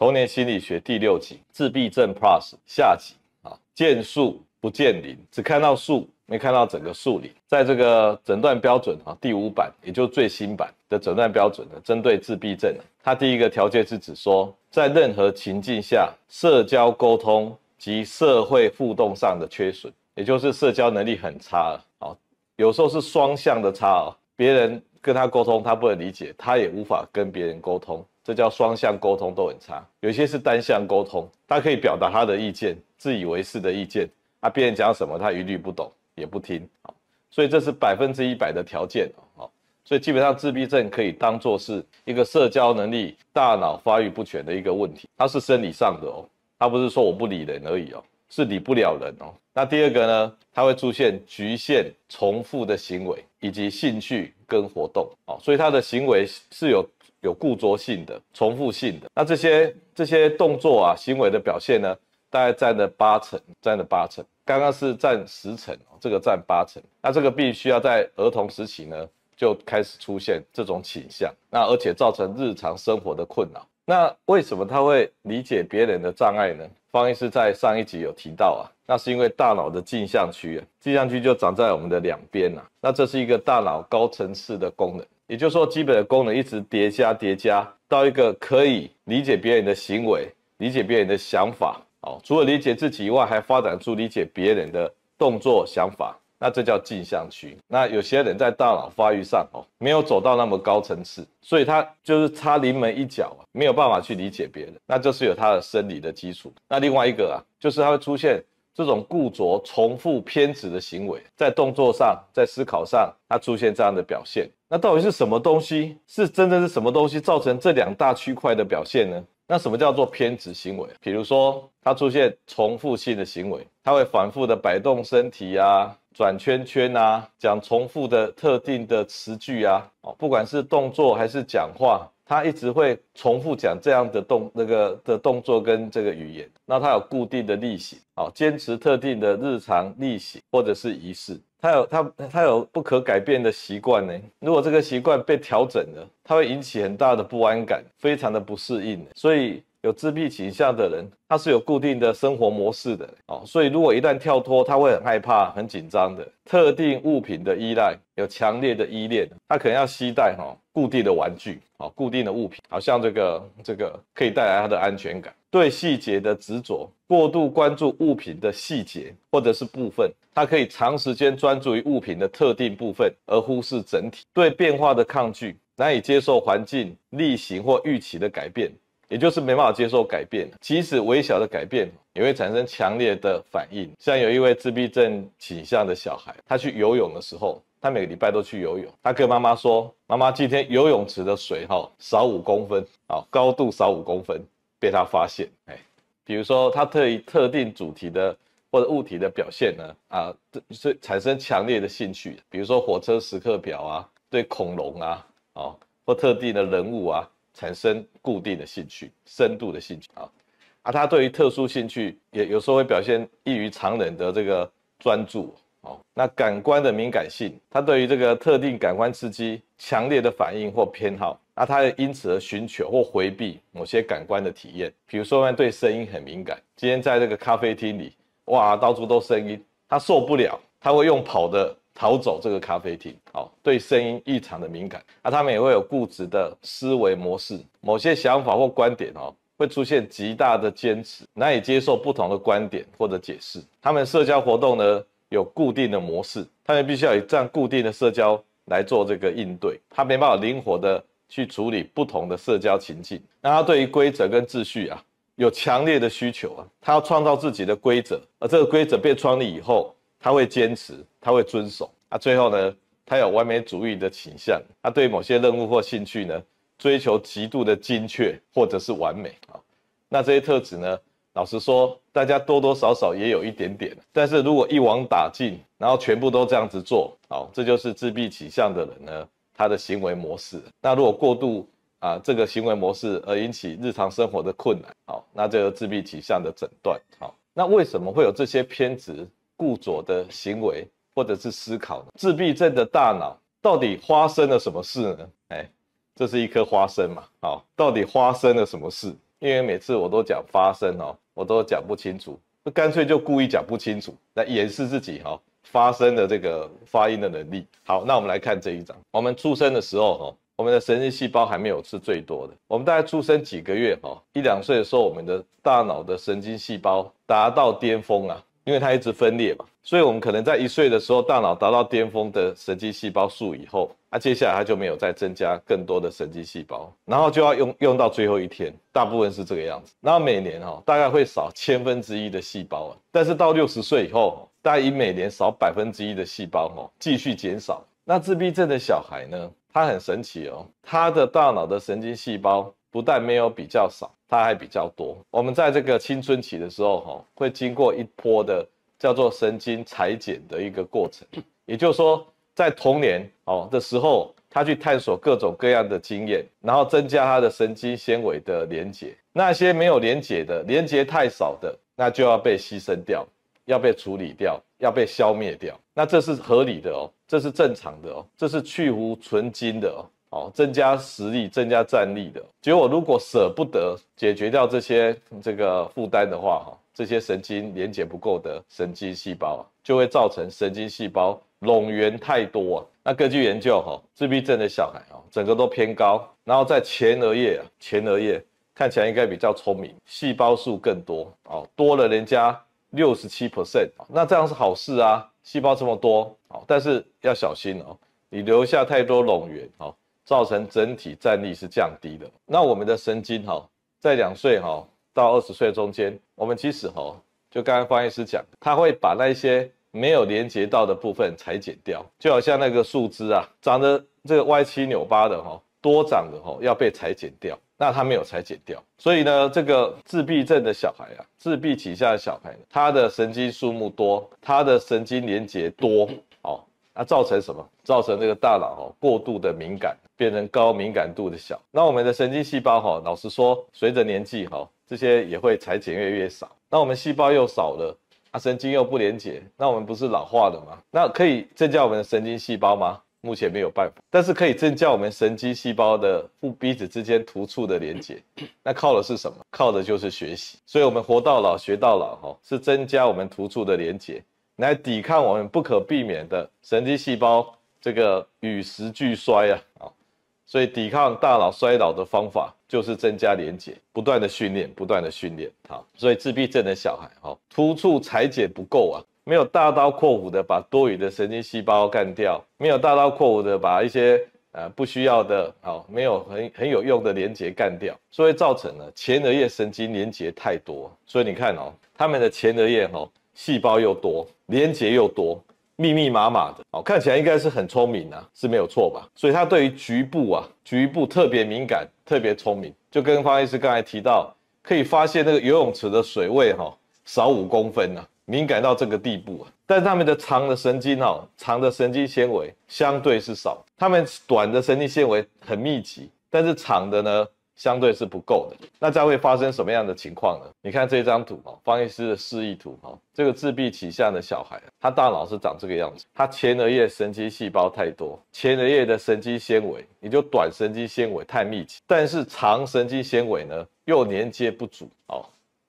童年心理学第六集自闭症 Plus 下集啊，见树不见林，只看到树，没看到整个树林。在这个诊断标准啊，第五版，也就是最新版的诊断标准呢，针对自闭症，它第一个条件是指说，在任何情境下，社交沟通及社会互动上的缺损，也就是社交能力很差啊，有时候是双向的差，别人跟他沟通，他不能理解，他也无法跟别人沟通。这叫双向沟通都很差，有些是单向沟通，他可以表达他的意见，自以为是的意见，啊，别人讲什么他一律不懂也不听啊，所以这是百分之一百的条件啊，所以基本上自闭症可以当做是一个社交能力、大脑发育不全的一个问题，它是生理上的哦，他不是说我不理人而已哦，是理不了人哦。那第二个呢，他会出现局限重复的行为以及兴趣跟活动哦，所以他的行为是有。有固着性的、重复性的，那这些这些动作啊、行为的表现呢，大概占了八成，占了八成。刚刚是占十成，这个占八成。那这个必须要在儿童时期呢，就开始出现这种倾向，那而且造成日常生活的困扰。那为什么他会理解别人的障碍呢？方医师在上一集有提到啊，那是因为大脑的镜像区，镜像区就长在我们的两边呐。那这是一个大脑高层次的功能。也就是说，基本的功能一直叠加叠加到一个可以理解别人的行为、理解别人的想法。哦，除了理解自己以外，还发展出理解别人的动作、想法，那这叫镜像区。那有些人在大脑发育上哦，没有走到那么高层次，所以他就是差临门一脚啊，没有办法去理解别人，那就是有他的生理的基础。那另外一个啊，就是他会出现。这种固着、重复、偏执的行为，在动作上、在思考上，它出现这样的表现，那到底是什么东西？是真的是什么东西造成这两大区块的表现呢？那什么叫做偏执行为？比如说，它出现重复性的行为，它会反复的摆动身体啊，转圈圈啊，讲重复的特定的词句啊，不管是动作还是讲话，他一直会重复讲这样的动那个的动作跟这个语言，那他有固定的例行，好，坚持特定的日常例行或者是仪式，他有他他有不可改变的习惯呢。如果这个习惯被调整了，它会引起很大的不安感，非常的不适应。所以。有自闭倾向的人，他是有固定的生活模式的哦，所以如果一旦跳脱，他会很害怕、很紧张的。特定物品的依赖，有强烈的依恋，他可能要携带哈固定的玩具哦，固定的物品，好像这个这个可以带来他的安全感。对细节的执着，过度关注物品的细节或者是部分，他可以长时间专注于物品的特定部分而忽视整体。对变化的抗拒，难以接受环境、例行或预期的改变。也就是没办法接受改变，即使微小的改变也会产生强烈的反应。像有一位自闭症倾向的小孩，他去游泳的时候，他每个礼拜都去游泳。他跟妈妈说：“妈妈，今天游泳池的水哈少五公分，哦，高度少五公分。”被他发现。哎，比如说他对特定主题的或者物体的表现呢，啊，是产生强烈的兴趣。比如说火车时刻表啊，对恐龙啊，哦，或特定的人物啊。产生固定的兴趣、深度的兴趣啊，啊，他对于特殊兴趣也有时候会表现异于常人的这个专注哦。那感官的敏感性，他对于这个特定感官刺激强烈的反应或偏好，那他因此而寻求或回避某些感官的体验。比如说，对声音很敏感，今天在这个咖啡厅里，哇，到处都声音，他受不了，他会用跑的。逃走这个咖啡厅，哦，对声音异常的敏感，啊，他们也会有固执的思维模式，某些想法或观点，哦，会出现极大的坚持，难以接受不同的观点或者解释。他们社交活动呢有固定的模式，他们必须要有这样固定的社交来做这个应对，他没办法灵活的去处理不同的社交情境。那他对于规则跟秩序啊有强烈的需求啊，他要创造自己的规则，而这个规则被创立以后。他会坚持，他会遵守。啊，最后呢，他有完美主义的倾向。他对某些任务或兴趣呢，追求极度的精确或者是完美。啊。那这些特质呢，老实说，大家多多少少也有一点点。但是如果一网打尽，然后全部都这样子做，好，这就是自闭倾向的人呢，他的行为模式。那如果过度啊，这个行为模式而引起日常生活的困难，好，那个自闭倾向的诊断。好，那为什么会有这些偏执？顾左的行为或者是思考自闭症的大脑到底发生了什么事呢？哎，这是一颗花生嘛，好，到底发生了什么事？因为每次我都讲发生哦，我都讲不清楚，干脆就故意讲不清楚来掩饰自己哈，发生的这个发音的能力。好，那我们来看这一章。我们出生的时候哦，我们的神经细胞还没有是最多的。我们大概出生几个月哦，一两岁的时候，我们的大脑的神经细胞达到巅峰啊。因为它一直分裂嘛，所以我们可能在一岁的时候，大脑达到巅峰的神经细胞数以后，啊，接下来它就没有再增加更多的神经细胞，然后就要用用到最后一天，大部分是这个样子。然后每年哦，大概会少千分之一的细胞，但是到六十岁以后，概以每年少百分之一的细胞哦继续减少。那自闭症的小孩呢，他很神奇哦，他的大脑的神经细胞。不但没有比较少，它还比较多。我们在这个青春期的时候，哈，会经过一波的叫做神经裁剪的一个过程。也就是说，在童年哦的时候，他去探索各种各样的经验，然后增加他的神经纤维的连接。那些没有连接的、连接太少的，那就要被牺牲掉，要被处理掉，要被消灭掉。那这是合理的哦，这是正常的哦，这是去芜存精的哦。哦，增加实力、增加战力的，结果如果舍不得解决掉这些这个负担的话，哈，这些神经连接不够的神经细胞，就会造成神经细胞冗员太多。那根据研究，哈，自闭症的小孩哦，整个都偏高，然后在前额叶，前额叶看起来应该比较聪明，细胞数更多，哦，多了人家六十七 percent，那这样是好事啊，细胞这么多，哦，但是要小心哦，你留下太多冗员，哦。造成整体战力是降低的。那我们的神经哈，在两岁哈到二十岁中间，我们其实哈，就刚刚方医师讲，他会把那些没有连接到的部分裁剪掉，就好像那个树枝啊，长得这个歪七扭八的哈，多长的哈，要被裁剪掉。那他没有裁剪掉，所以呢，这个自闭症的小孩啊，自闭倾向小孩，他的神经数目多，他的神经连接多。啊，造成什么？造成这个大脑哦过度的敏感，变成高敏感度的小。那我们的神经细胞哈，老实说，随着年纪哈，这些也会裁剪越来越少。那我们细胞又少了，啊，神经又不连接，那我们不是老化了吗？那可以增加我们的神经细胞吗？目前没有办法，但是可以增加我们神经细胞的副彼此之间突触的连接。那靠的是什么？靠的就是学习。所以我们活到老学到老哈，是增加我们突触的连接。来抵抗我们不可避免的神经细胞这个与时俱衰啊，啊，所以抵抗大脑衰老的方法就是增加连接，不断的训练，不断的训练，好，所以自闭症的小孩，哈，突触裁剪不够啊，没有大刀阔斧的把多余的神经细胞干掉，没有大刀阔斧的把一些呃不需要的，好，没有很很有用的连接干掉，所以造成了前额叶神经连接太多，所以你看哦，他们的前额叶，哈。细胞又多，连接又多，密密麻麻的，哦，看起来应该是很聪明呢，是没有错吧？所以它对于局部啊，局部特别敏感，特别聪明。就跟方医师刚才提到，可以发现那个游泳池的水位，哈，少五公分呢，敏感到这个地步啊。但是它们的长的神经哦，长的神经纤维相对是少，它们短的神经纤维很密集，但是长的呢？相对是不够的，那将会发生什么样的情况呢？你看这张图哦，方医师的示意图哦，这个自闭倾向的小孩，他大脑是长这个样子，他前额叶神经细胞太多，前额叶的神经纤维也就短，神经纤维太密集，但是长神经纤维呢又连接不足哦，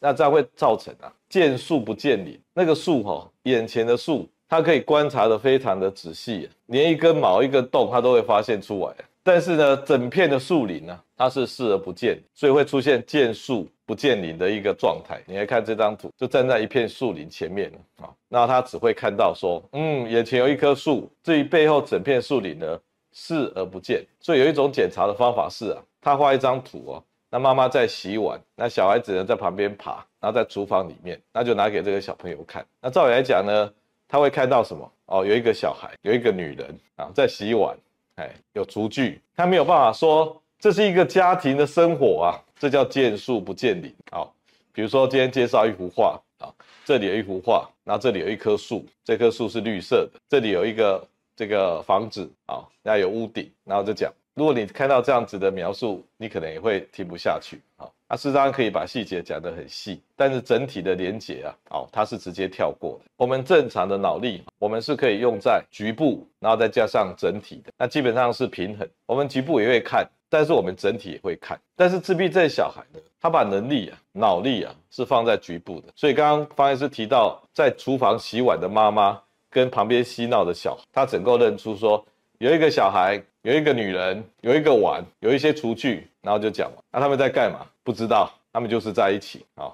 那这会造成啊，见树不见林。那个树哦，眼前的树，它可以观察的非常的仔细，连一根毛、一个洞，它都会发现出来。但是呢，整片的树林呢？他是视而不见，所以会出现见树不见林的一个状态。你看这张图，就站在一片树林前面啊，那他只会看到说，嗯，眼前有一棵树，至于背后整片树林呢，视而不见。所以有一种检查的方法是啊，他画一张图哦，那妈妈在洗碗，那小孩子呢在旁边爬，然后在厨房里面，那就拿给这个小朋友看。那照理来讲呢，他会看到什么？哦，有一个小孩，有一个女人啊，在洗碗，哎，有厨具，他没有办法说。这是一个家庭的生活啊，这叫见树不见林啊。比如说今天介绍一幅画啊，这里有一幅画，那这里有一棵树，这棵树是绿色的，这里有一个这个房子啊，那有屋顶，然后就讲，如果你看到这样子的描述，你可能也会听不下去啊。那事实上可以把细节讲得很细，但是整体的连结啊，哦，它是直接跳过的。我们正常的脑力，我们是可以用在局部，然后再加上整体的，那基本上是平衡。我们局部也会看。但是我们整体也会看，但是自闭症小孩呢，他把能力啊、脑力啊是放在局部的。所以刚刚方医师提到，在厨房洗碗的妈妈跟旁边嬉闹的小，孩，他整个认出说有一个小孩、有一个女人、有一个碗、有一些厨具，然后就讲了，那他们在干嘛？不知道，他们就是在一起啊。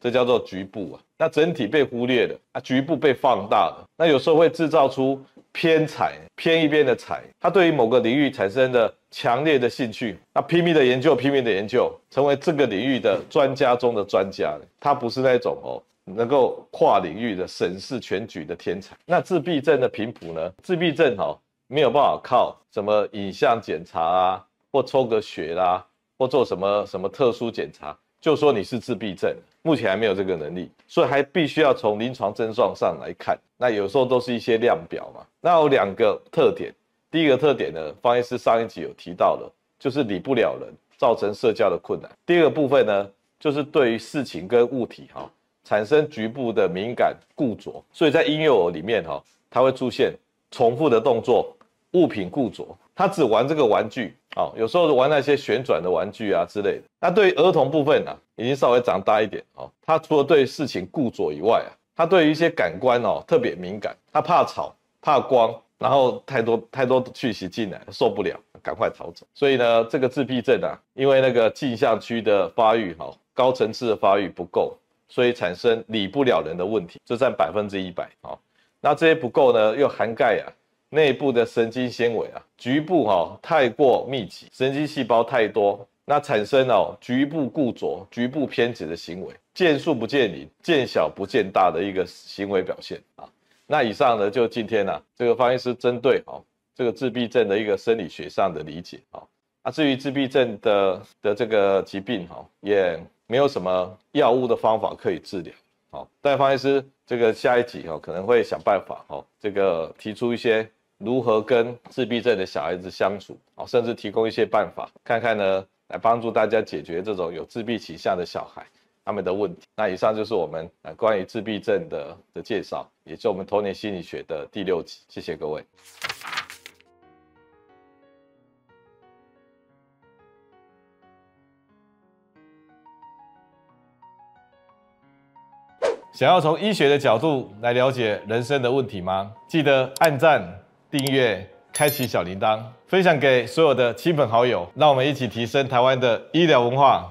这叫做局部啊，那整体被忽略了啊，局部被放大了，那有时候会制造出。偏财，偏一边的财，他对于某个领域产生了强烈的兴趣，那拼命的研究，拼命的研究，成为这个领域的专家中的专家。他不是那种哦，能够跨领域的审视全局的天才。那自闭症的频谱呢？自闭症哦，没有办法靠什么影像检查啊，或抽个血啦，或做什么什么特殊检查。就说你是自闭症，目前还没有这个能力，所以还必须要从临床症状上来看。那有时候都是一些量表嘛。那有两个特点，第一个特点呢，方医师上一集有提到的，就是理不了人，造成社交的困难。第二个部分呢，就是对于事情跟物体哈，产生局部的敏感固着。所以在婴幼儿里面哈，它会出现重复的动作、物品固着。他只玩这个玩具哦，有时候玩那些旋转的玩具啊之类的。那对儿童部分呢，已经稍微长大一点哦。他除了对事情固着以外啊，他对于一些感官哦特别敏感，他怕吵、怕光，然后太多太多去息进来受不了，赶快逃走。所以呢，这个自闭症啊，因为那个镜像区的发育好，高层次的发育不够，所以产生理不了人的问题，就占百分之一百啊。那这些不够呢，又涵盖啊。内部的神经纤维啊，局部哈太过密集，神经细胞太多，那产生了局部固着、局部偏执的行为，见数不见零，见小不见大的一个行为表现啊。那以上呢，就今天呢，这个方医师针对哦这个自闭症的一个生理学上的理解啊。啊，至于自闭症的的这个疾病哈，也没有什么药物的方法可以治疗好，但方医师这个下一集哈，可能会想办法哦，这个提出一些。如何跟自闭症的小孩子相处？啊，甚至提供一些办法，看看呢，来帮助大家解决这种有自闭倾向的小孩他们的问题。那以上就是我们啊关于自闭症的的介绍，也是我们童年心理学的第六集。谢谢各位。想要从医学的角度来了解人生的问题吗？记得按赞。订阅，开启小铃铛，分享给所有的亲朋好友，让我们一起提升台湾的医疗文化。